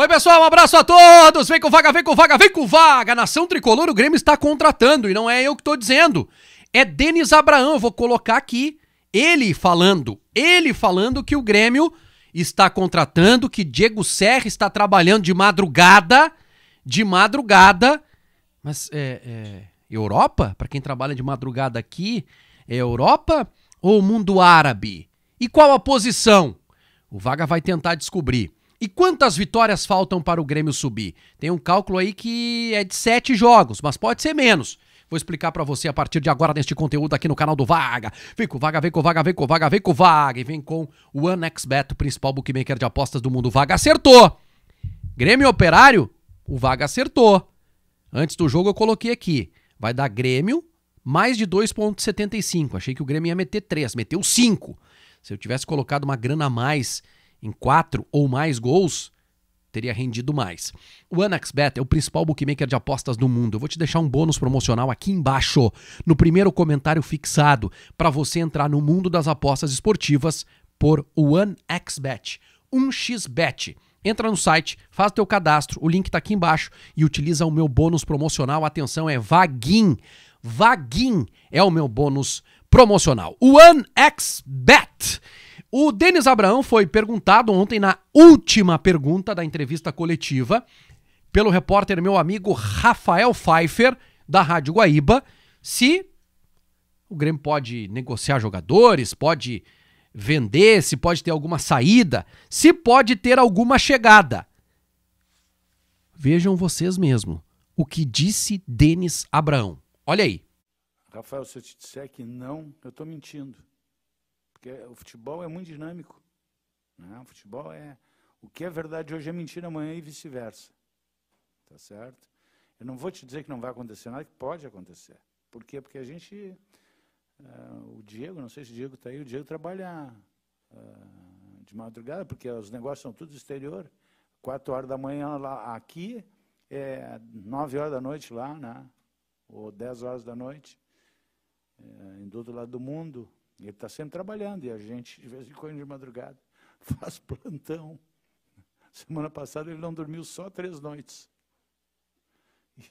Oi, pessoal, um abraço a todos. Vem com vaga, vem com vaga, vem com vaga. Nação Tricolor, o Grêmio está contratando e não é eu que estou dizendo. É Denis Abraão, eu vou colocar aqui ele falando, ele falando que o Grêmio está contratando, que Diego Serra está trabalhando de madrugada, de madrugada. Mas é, é Europa? Para quem trabalha de madrugada aqui, é Europa ou mundo árabe? E qual a posição? O Vaga vai tentar descobrir. E quantas vitórias faltam para o Grêmio subir? Tem um cálculo aí que é de sete jogos, mas pode ser menos. Vou explicar para você a partir de agora neste conteúdo aqui no canal do Vaga. Vem com Vaga, vem com Vaga, vem com Vaga, vem com Vaga. E vem com o AnexBet, o principal bookmaker de apostas do mundo. Vaga acertou. Grêmio Operário, o Vaga acertou. Antes do jogo eu coloquei aqui. Vai dar Grêmio mais de 2,75. Achei que o Grêmio ia meter 3, meteu 5. Se eu tivesse colocado uma grana a mais em quatro ou mais gols, teria rendido mais. O AnaxBet é o principal bookmaker de apostas do mundo. Eu vou te deixar um bônus promocional aqui embaixo, no primeiro comentário fixado, para você entrar no mundo das apostas esportivas por OneXBet. 1xBet. Entra no site, faz teu cadastro, o link está aqui embaixo e utiliza o meu bônus promocional. Atenção, é Vaguin. Vaguin é o meu bônus promocional. OneXBet. O Denis Abraão foi perguntado ontem na última pergunta da entrevista coletiva pelo repórter meu amigo Rafael Pfeiffer da Rádio Guaíba se o Grêmio pode negociar jogadores, pode vender, se pode ter alguma saída, se pode ter alguma chegada. Vejam vocês mesmo o que disse Denis Abraão. Olha aí. Rafael, se eu te disser que não, eu estou mentindo. Porque o futebol é muito dinâmico. Né? O futebol é. O que é verdade hoje é mentira amanhã e é vice-versa. Tá certo? Eu não vou te dizer que não vai acontecer nada, que pode acontecer. Por quê? Porque a gente. Uh, o Diego, não sei se o Diego está aí, o Diego trabalha uh, de madrugada, porque os negócios são tudo exterior. Quatro horas da manhã lá, aqui, é 9 horas da noite lá, né? ou 10 horas da noite, é, do outro lado do mundo, ele está sempre trabalhando e a gente, de vez em quando, de madrugada, faz plantão. Semana passada ele não dormiu só três noites.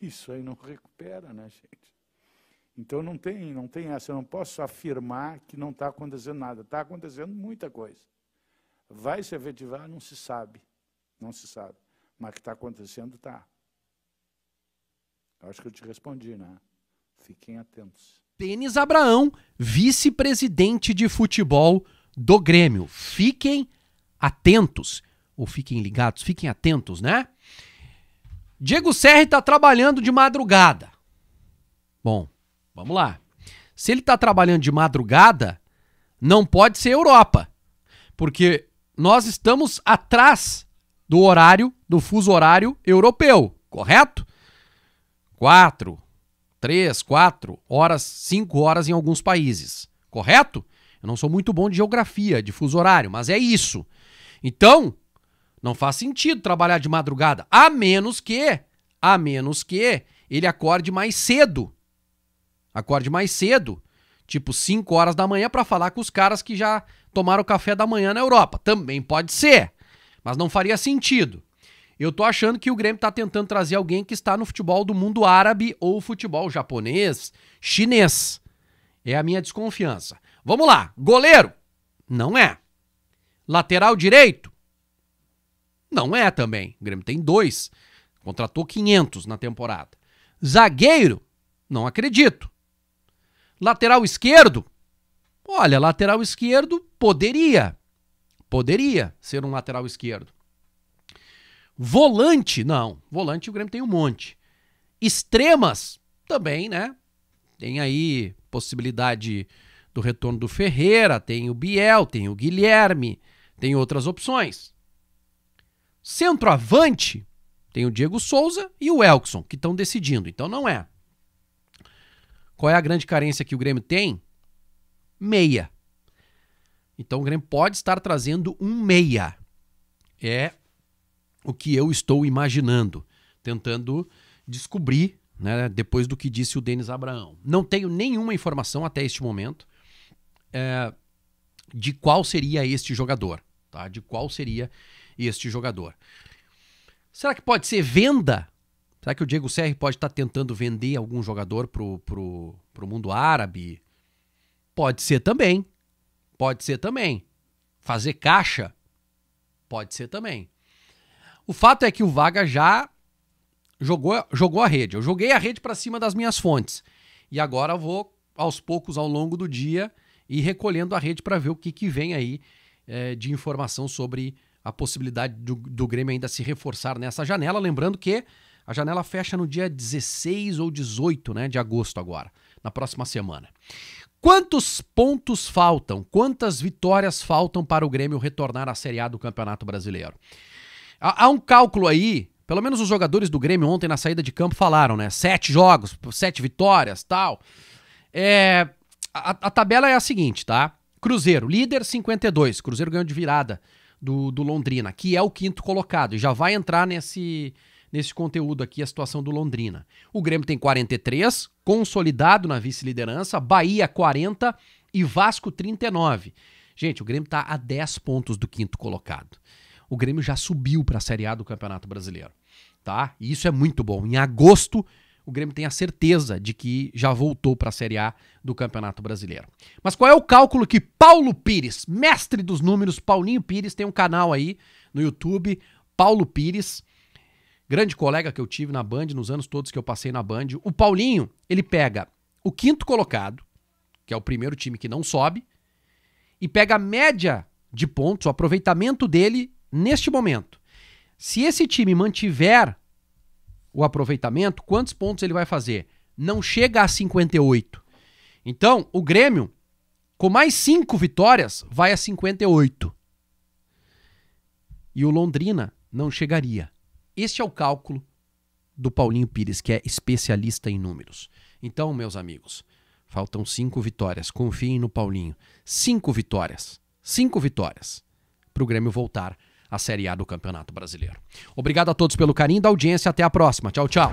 Isso aí não recupera, né, gente? Então não tem, não tem essa. Eu não posso afirmar que não está acontecendo nada. Está acontecendo muita coisa. Vai se efetivar? Não se sabe. Não se sabe. Mas que está acontecendo, está. Acho que eu te respondi, né? Fiquem atentos. Denis Abraão, vice-presidente de futebol do Grêmio. Fiquem atentos, ou fiquem ligados, fiquem atentos, né? Diego Serri está trabalhando de madrugada. Bom, vamos lá. Se ele está trabalhando de madrugada, não pode ser Europa, porque nós estamos atrás do horário, do fuso horário europeu, correto? Quatro, três, quatro horas, cinco horas em alguns países, correto? Eu não sou muito bom de geografia, de fuso horário, mas é isso. Então, não faz sentido trabalhar de madrugada, a menos que, a menos que ele acorde mais cedo. Acorde mais cedo, tipo 5 horas da manhã para falar com os caras que já tomaram café da manhã na Europa. Também pode ser, mas não faria sentido. Eu tô achando que o Grêmio tá tentando trazer alguém que está no futebol do mundo árabe ou futebol japonês, chinês. É a minha desconfiança. Vamos lá. Goleiro? Não é. Lateral direito? Não é também. O Grêmio tem dois. Contratou 500 na temporada. Zagueiro? Não acredito. Lateral esquerdo? Olha, lateral esquerdo poderia. Poderia ser um lateral esquerdo. Volante, não. Volante o Grêmio tem um monte. Extremas, também, né? Tem aí possibilidade do retorno do Ferreira, tem o Biel, tem o Guilherme, tem outras opções. Centroavante, tem o Diego Souza e o Elkson, que estão decidindo, então não é. Qual é a grande carência que o Grêmio tem? Meia. Então o Grêmio pode estar trazendo um meia. É o que eu estou imaginando, tentando descobrir, né, depois do que disse o Denis Abraão. Não tenho nenhuma informação até este momento é, de qual seria este jogador, tá? De qual seria este jogador. Será que pode ser venda? Será que o Diego Serri pode estar tá tentando vender algum jogador pro, pro, pro mundo árabe? Pode ser também. Pode ser também. Fazer caixa? Pode ser também. O fato é que o Vaga já jogou, jogou a rede. Eu joguei a rede para cima das minhas fontes. E agora eu vou, aos poucos, ao longo do dia, ir recolhendo a rede para ver o que, que vem aí é, de informação sobre a possibilidade do, do Grêmio ainda se reforçar nessa janela. Lembrando que a janela fecha no dia 16 ou 18 né, de agosto agora, na próxima semana. Quantos pontos faltam? Quantas vitórias faltam para o Grêmio retornar à Série A do Campeonato Brasileiro? Há, há um cálculo aí, pelo menos os jogadores do Grêmio ontem na saída de campo falaram, né? Sete jogos, sete vitórias, tal. É, a, a tabela é a seguinte, tá? Cruzeiro, líder 52. Cruzeiro ganhou de virada do, do Londrina, que é o quinto colocado. E já vai entrar nesse, nesse conteúdo aqui a situação do Londrina. O Grêmio tem 43, consolidado na vice-liderança, Bahia 40 e Vasco 39. Gente, o Grêmio está a 10 pontos do quinto colocado o Grêmio já subiu para a Série A do Campeonato Brasileiro. Tá? E isso é muito bom. Em agosto, o Grêmio tem a certeza de que já voltou para a Série A do Campeonato Brasileiro. Mas qual é o cálculo que Paulo Pires, mestre dos números, Paulinho Pires, tem um canal aí no YouTube, Paulo Pires, grande colega que eu tive na Band, nos anos todos que eu passei na Band. O Paulinho, ele pega o quinto colocado, que é o primeiro time que não sobe, e pega a média de pontos, o aproveitamento dele neste momento, se esse time mantiver o aproveitamento, quantos pontos ele vai fazer? Não chega a 58. Então, o Grêmio, com mais cinco vitórias, vai a 58. E o Londrina não chegaria. Este é o cálculo do Paulinho Pires, que é especialista em números. Então, meus amigos, faltam cinco vitórias. Confiem no Paulinho. Cinco vitórias. Cinco vitórias para o Grêmio voltar a Série A do Campeonato Brasileiro. Obrigado a todos pelo carinho da audiência. Até a próxima. Tchau, tchau.